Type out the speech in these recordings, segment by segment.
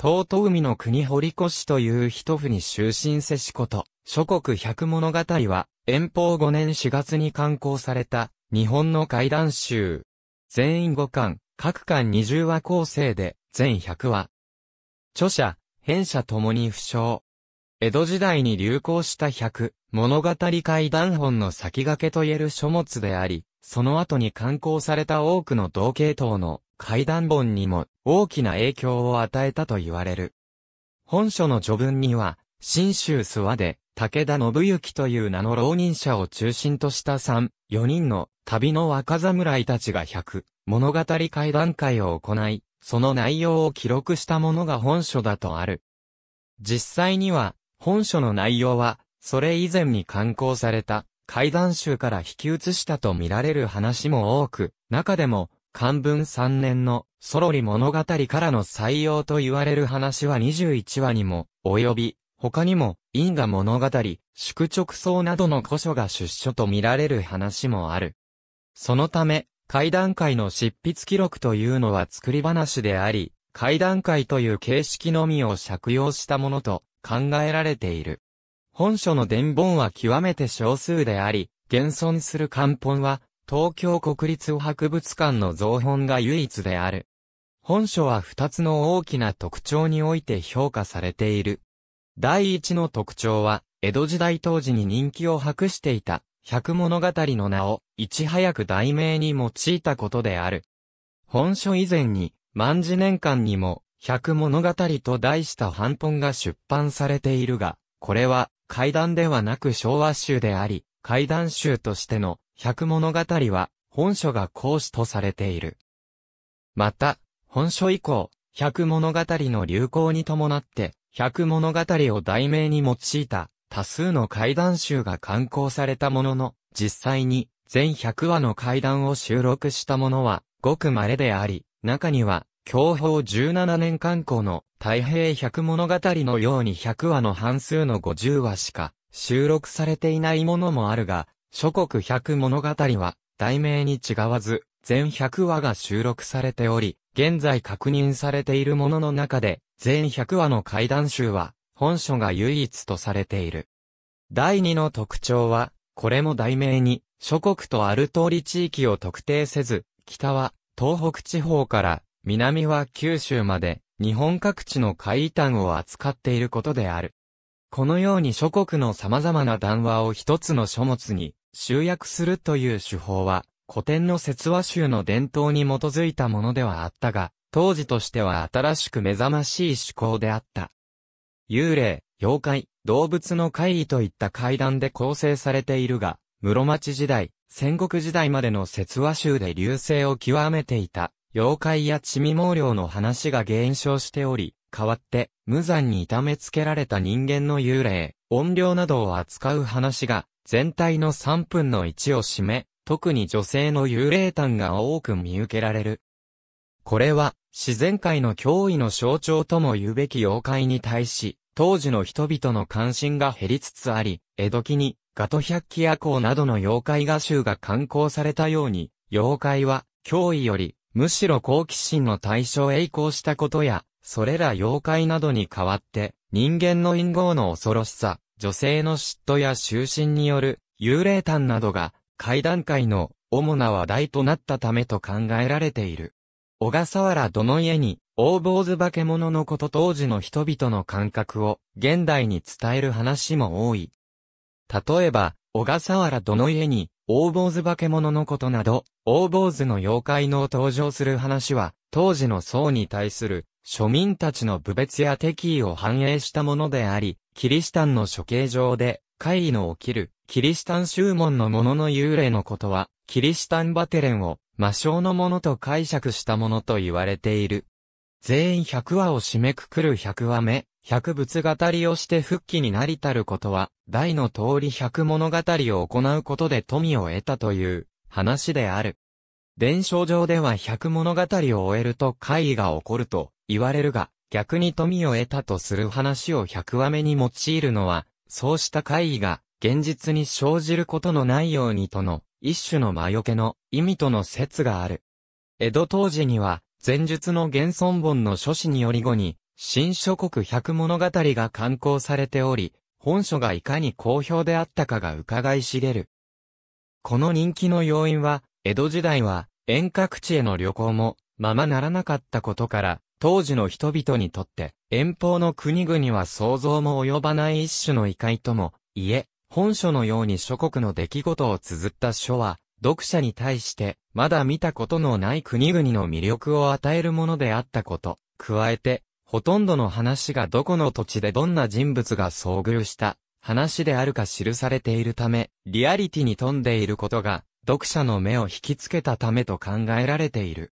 東都海の国堀越という一府に終身せしこと、諸国百物語は、遠方5年4月に刊行された、日本の怪談集。全員五巻、各巻20話構成で、全100話。著者、編者ともに不詳。江戸時代に流行した百、物語怪談本の先駆けと言える書物であり、その後に刊行された多くの同系統の怪談本にも大きな影響を与えたと言われる。本書の序文には、新州諏訪で、武田信行という名の浪人者を中心とした3、4人の旅の若侍たちが100、物語怪談会を行い、その内容を記録したものが本書だとある。実際には、本書の内容は、それ以前に刊行された、怪談集から引き移したと見られる話も多く、中でも、漢文3年のソロリ物語からの採用と言われる話は21話にも及び、他にも因果物語、宿直層などの古書が出所と見られる話もある。そのため、階段階の執筆記録というのは作り話であり、階段階という形式のみを借用したものと考えられている。本書の伝本は極めて少数であり、現存する漢本は東京国立博物館の造本が唯一である。本書は二つの大きな特徴において評価されている。第一の特徴は、江戸時代当時に人気を博していた、百物語の名を、いち早く題名に用いたことである。本書以前に、万事年間にも、百物語と題した版本が出版されているが、これは、怪談ではなく昭和集であり、怪談集としての百物語は本書が講師とされている。また、本書以降、百物語の流行に伴って、百物語を題名に用いた多数の怪談集が刊行されたものの、実際に全100話の怪談を収録したものはごく稀であり、中には、教法17年刊行の太平百物語のように100話の半数の50話しか収録されていないものもあるが、諸国百物語は、題名に違わず、全百話が収録されており、現在確認されているものの中で、全百話の怪談集は、本書が唯一とされている。第二の特徴は、これも題名に、諸国とある通り地域を特定せず、北は東北地方から南は九州まで日本各地の怪異端を扱っていることである。このように諸国の様々な談話を一つの書物に集約するという手法は、古典の説話集の伝統に基づいたものではあったが、当時としては新しく目覚ましい趣向であった。幽霊、妖怪、動物の怪異といった階段で構成されているが、室町時代、戦国時代までの説話集で流星を極めていた、妖怪や地味毛量の話が減少しており、代わって、無残に痛めつけられた人間の幽霊、音量などを扱う話が、全体の3分の1を占め、特に女性の幽霊譚が多く見受けられる。これは、自然界の脅威の象徴とも言うべき妖怪に対し、当時の人々の関心が減りつつあり、江戸期に、ガト百鬼夜行などの妖怪画集が刊行されたように、妖怪は、脅威より、むしろ好奇心の対象へ移行したことや、それら妖怪などに代わって、人間の陰謀の恐ろしさ、女性の嫉妬や囚心による幽霊譚などが、階段階の主な話題となったためと考えられている。小笠原どの家に、大坊主化け物のこと当時の人々の感覚を現代に伝える話も多い。例えば、小笠原どの家に、大坊主化け物のことなど、大坊主の妖怪の登場する話は、当時の僧に対する、庶民たちの部別や敵意を反映したものであり、キリシタンの処刑場で、怪異の起きる、キリシタン宗門の者のの幽霊のことは、キリシタンバテレンを、魔性のものと解釈したものと言われている。全員100話を締めくくる100話目、百物語をして復帰になりたることは、大の通り百物語を行うことで富を得たという話である。伝承上では百物語を終えると怪異が起こると言われるが、逆に富を得たとする話を百話目に用いるのは、そうした怪異が現実に生じることのないようにとの一種の魔除けの意味との説がある。江戸当時には、前述の現存本の書士により後に、新諸国百物語が刊行されており、本書がいかに好評であったかが伺い知れる。この人気の要因は、江戸時代は遠隔地への旅行もままならなかったことから、当時の人々にとって遠方の国々は想像も及ばない一種の異界とも、いえ、本書のように諸国の出来事を綴った書は、読者に対してまだ見たことのない国々の魅力を与えるものであったこと。加えて、ほとんどの話がどこの土地でどんな人物が遭遇した話であるか記されているため、リアリティに富んでいることが読者の目を引きつけたためと考えられている。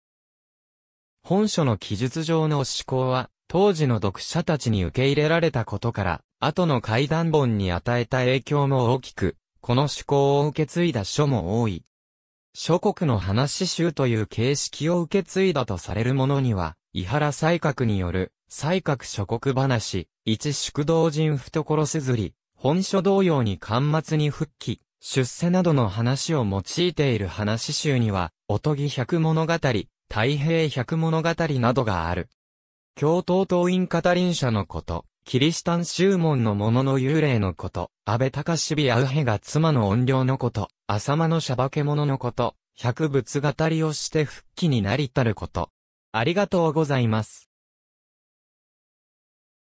本書の記述上の思考は、当時の読者たちに受け入れられたことから、後の怪談本に与えた影響も大きく、この思考を受け継いだ書も多い。諸国の話集という形式を受け継いだとされるものには、伊原西閣による西閣諸国話、一宿道人懐せずり、本書同様に巻末に復帰、出世などの話を用いている話集には、おとぎ百物語、太平百物語などがある。京都党員カタリン社のこと、キリシタン宗門の者の幽霊のこと、安倍隆氏美アウヘが妻の怨霊のこと、浅間のシャバケ者のこと、百物語をして復帰になりたること。ありがとうございます。